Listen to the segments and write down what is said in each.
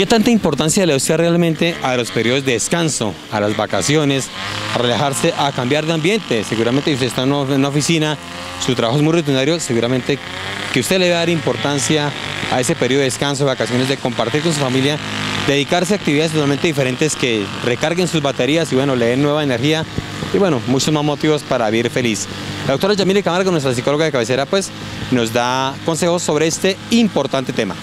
¿Qué tanta importancia le da usted realmente a los periodos de descanso, a las vacaciones, a relajarse, a cambiar de ambiente? Seguramente si usted está en una oficina, su trabajo es muy rutinario, seguramente que usted le va a dar importancia a ese periodo de descanso, vacaciones, de compartir con su familia, dedicarse a actividades totalmente diferentes que recarguen sus baterías y bueno, le den nueva energía y bueno, muchos más motivos para vivir feliz. La doctora Yamile Camargo, nuestra psicóloga de cabecera, pues nos da consejos sobre este importante tema.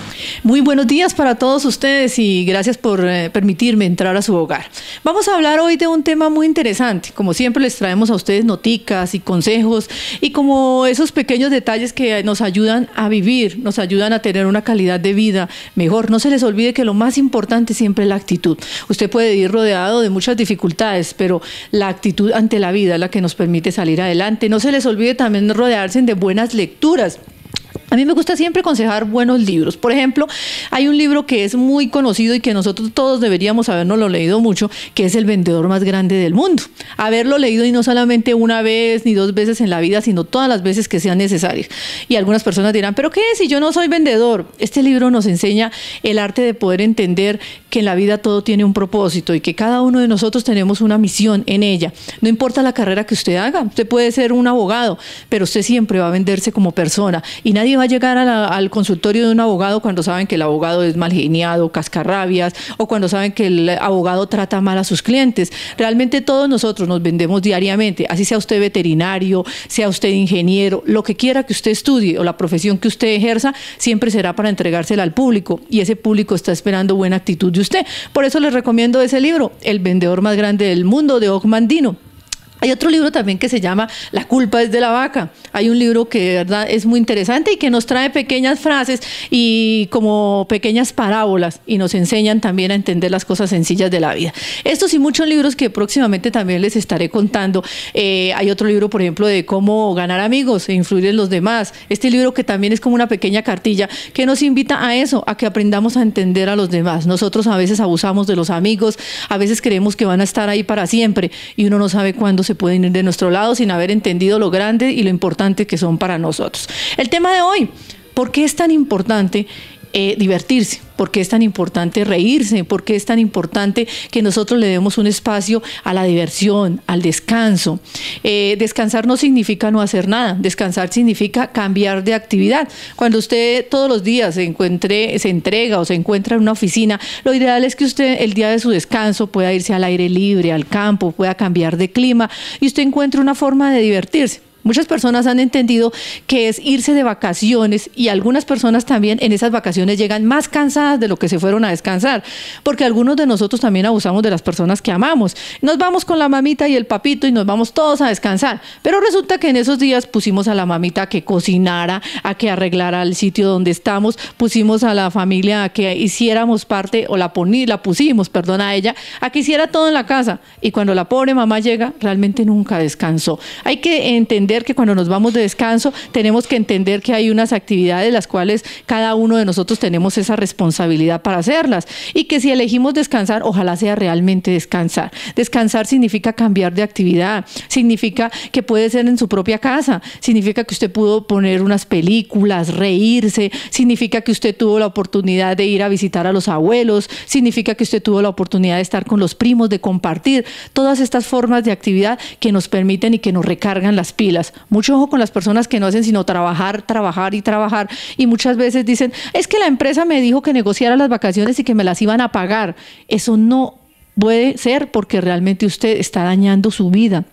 Muy buenos días para todos ustedes y gracias por eh, permitirme entrar a su hogar. Vamos a hablar hoy de un tema muy interesante. Como siempre les traemos a ustedes noticas y consejos y como esos pequeños detalles que nos ayudan a vivir, nos ayudan a tener una calidad de vida mejor. No se les olvide que lo más importante siempre es la actitud. Usted puede ir rodeado de muchas dificultades, pero la actitud ante la vida es la que nos permite salir adelante. No se les olvide también rodearse de buenas lecturas a mí me gusta siempre aconsejar buenos libros. Por ejemplo, hay un libro que es muy conocido y que nosotros todos deberíamos habernos leído mucho, que es El vendedor más grande del mundo. Haberlo leído y no solamente una vez ni dos veces en la vida, sino todas las veces que sean necesarias. Y algunas personas dirán, pero ¿qué si yo no soy vendedor? Este libro nos enseña el arte de poder entender que en la vida todo tiene un propósito y que cada uno de nosotros tenemos una misión en ella. No importa la carrera que usted haga, usted puede ser un abogado, pero usted siempre va a venderse como persona y nadie va a llegar al consultorio de un abogado cuando saben que el abogado es mal geniado, cascarrabias, o cuando saben que el abogado trata mal a sus clientes. Realmente todos nosotros nos vendemos diariamente, así sea usted veterinario, sea usted ingeniero, lo que quiera que usted estudie o la profesión que usted ejerza, siempre será para entregársela al público y ese público está esperando buena actitud de usted. Por eso les recomiendo ese libro, El vendedor más grande del mundo, de Ogmandino hay otro libro también que se llama La culpa es de la vaca. Hay un libro que de verdad es muy interesante y que nos trae pequeñas frases y como pequeñas parábolas y nos enseñan también a entender las cosas sencillas de la vida. Estos y muchos libros que próximamente también les estaré contando. Eh, hay otro libro, por ejemplo, de cómo ganar amigos e influir en los demás. Este libro que también es como una pequeña cartilla que nos invita a eso, a que aprendamos a entender a los demás. Nosotros a veces abusamos de los amigos, a veces creemos que van a estar ahí para siempre y uno no sabe cuándo se pueden ir de nuestro lado sin haber entendido lo grande y lo importante que son para nosotros. El tema de hoy, ¿por qué es tan importante eh, divertirse, porque es tan importante reírse, porque es tan importante que nosotros le demos un espacio a la diversión, al descanso. Eh, descansar no significa no hacer nada, descansar significa cambiar de actividad. Cuando usted todos los días se encuentre, se entrega o se encuentra en una oficina, lo ideal es que usted el día de su descanso pueda irse al aire libre, al campo, pueda cambiar de clima y usted encuentre una forma de divertirse. Muchas personas han entendido que es irse de vacaciones y algunas personas también en esas vacaciones llegan más cansadas de lo que se fueron a descansar, porque algunos de nosotros también abusamos de las personas que amamos. Nos vamos con la mamita y el papito y nos vamos todos a descansar, pero resulta que en esos días pusimos a la mamita que cocinara, a que arreglara el sitio donde estamos, pusimos a la familia a que hiciéramos parte o la la pusimos, perdón, a ella, a que hiciera todo en la casa y cuando la pobre mamá llega realmente nunca descansó. Hay que entender que cuando nos vamos de descanso tenemos que entender que hay unas actividades las cuales cada uno de nosotros tenemos esa responsabilidad para hacerlas y que si elegimos descansar, ojalá sea realmente descansar. Descansar significa cambiar de actividad, significa que puede ser en su propia casa, significa que usted pudo poner unas películas, reírse, significa que usted tuvo la oportunidad de ir a visitar a los abuelos, significa que usted tuvo la oportunidad de estar con los primos, de compartir, todas estas formas de actividad que nos permiten y que nos recargan las pilas. Mucho ojo con las personas que no hacen sino trabajar, trabajar y trabajar. Y muchas veces dicen, es que la empresa me dijo que negociara las vacaciones y que me las iban a pagar. Eso no puede ser porque realmente usted está dañando su vida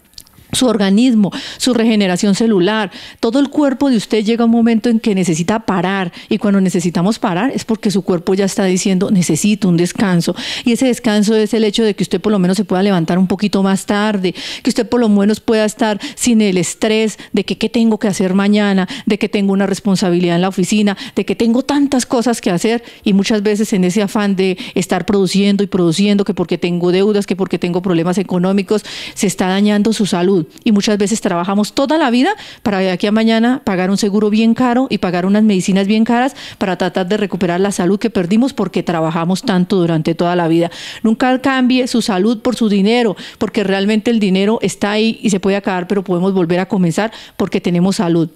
su organismo, su regeneración celular, todo el cuerpo de usted llega a un momento en que necesita parar y cuando necesitamos parar es porque su cuerpo ya está diciendo necesito un descanso y ese descanso es el hecho de que usted por lo menos se pueda levantar un poquito más tarde, que usted por lo menos pueda estar sin el estrés de que qué tengo que hacer mañana, de que tengo una responsabilidad en la oficina, de que tengo tantas cosas que hacer y muchas veces en ese afán de estar produciendo y produciendo que porque tengo deudas, que porque tengo problemas económicos, se está dañando su salud y muchas veces trabajamos toda la vida para de aquí a mañana pagar un seguro bien caro y pagar unas medicinas bien caras para tratar de recuperar la salud que perdimos porque trabajamos tanto durante toda la vida. Nunca cambie su salud por su dinero, porque realmente el dinero está ahí y se puede acabar, pero podemos volver a comenzar porque tenemos salud.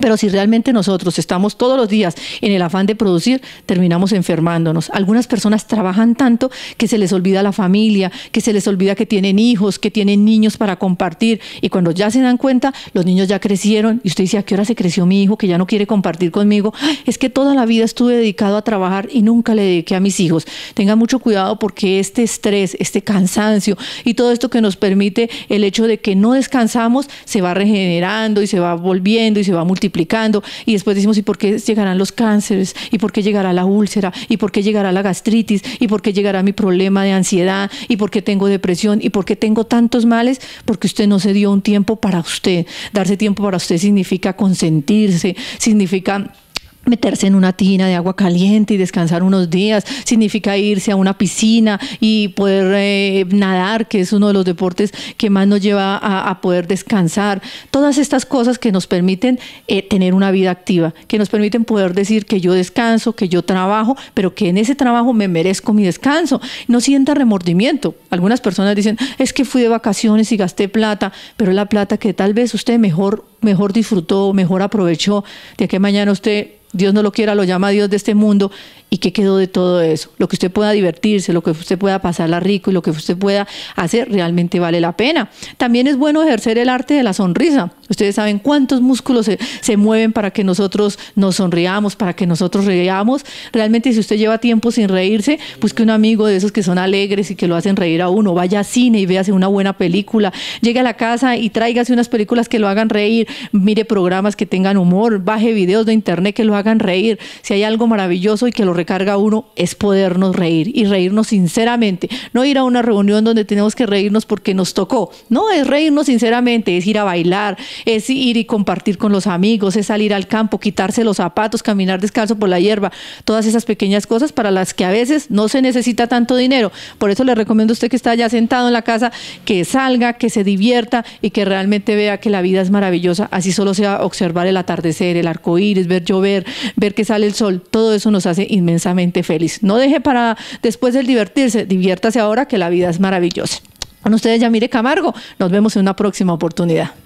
Pero si realmente nosotros estamos todos los días en el afán de producir, terminamos enfermándonos. Algunas personas trabajan tanto que se les olvida la familia, que se les olvida que tienen hijos, que tienen niños para compartir. Y cuando ya se dan cuenta, los niños ya crecieron. Y usted dice, ¿a qué hora se creció mi hijo que ya no quiere compartir conmigo? Es que toda la vida estuve dedicado a trabajar y nunca le dediqué a mis hijos. Tengan mucho cuidado porque este estrés, este cansancio y todo esto que nos permite el hecho de que no descansamos se va regenerando y se va volviendo y se va multiplicando multiplicando y después decimos, ¿y por qué llegarán los cánceres? ¿Y por qué llegará la úlcera? ¿Y por qué llegará la gastritis? ¿Y por qué llegará mi problema de ansiedad? ¿Y por qué tengo depresión? ¿Y por qué tengo tantos males? Porque usted no se dio un tiempo para usted. Darse tiempo para usted significa consentirse, significa meterse en una tina de agua caliente y descansar unos días, significa irse a una piscina y poder eh, nadar, que es uno de los deportes que más nos lleva a, poder descansar. Todas estas cosas que nos permiten eh, tener una vida activa, que nos permiten poder decir que yo descanso, que yo trabajo, pero que en ese trabajo me merezco mi descanso. No sienta remordimiento. Algunas personas dicen, es que fui de vacaciones y gasté plata, pero la plata que tal vez usted mejor mejor disfrutó, mejor aprovechó, de que mañana usted Dios no lo quiera, lo llama Dios de este mundo. ¿Y qué quedó de todo eso? Lo que usted pueda divertirse, lo que usted pueda pasarla rico y lo que usted pueda hacer realmente vale la pena. También es bueno ejercer el arte de la sonrisa. Ustedes saben cuántos músculos se, mueven para que nosotros nos sonriamos, para que nosotros reíamos. Realmente si usted lleva tiempo sin reírse, busque pues un amigo de esos que son alegres y que lo hacen reír a uno. Vaya a cine y véase una buena película. Llegue a la casa y tráigase unas películas que lo hagan reír. Mire programas que tengan humor. Baje videos de internet que lo hagan reír. Si hay algo maravilloso y que lo recarga uno, es podernos reír y reírnos sinceramente. No ir a una reunión donde tenemos que reírnos porque nos tocó. No, es reírnos sinceramente, es ir a bailar, es ir y compartir con los amigos, es salir al campo, quitarse los zapatos, caminar descalzo por la hierba. Todas esas pequeñas cosas para las que a veces no se necesita tanto dinero. Por eso le recomiendo a usted que está ya sentado en la casa, que salga, que se divierta y que realmente vea que la vida es maravillosa. Así solo sea observar el atardecer, el arco iris, ver llover, ver que sale el sol, todo eso nos hace inmensamente feliz. No deje para después el divertirse, diviértase ahora que la vida es maravillosa. Con ustedes, Yamire Camargo, nos vemos en una próxima oportunidad.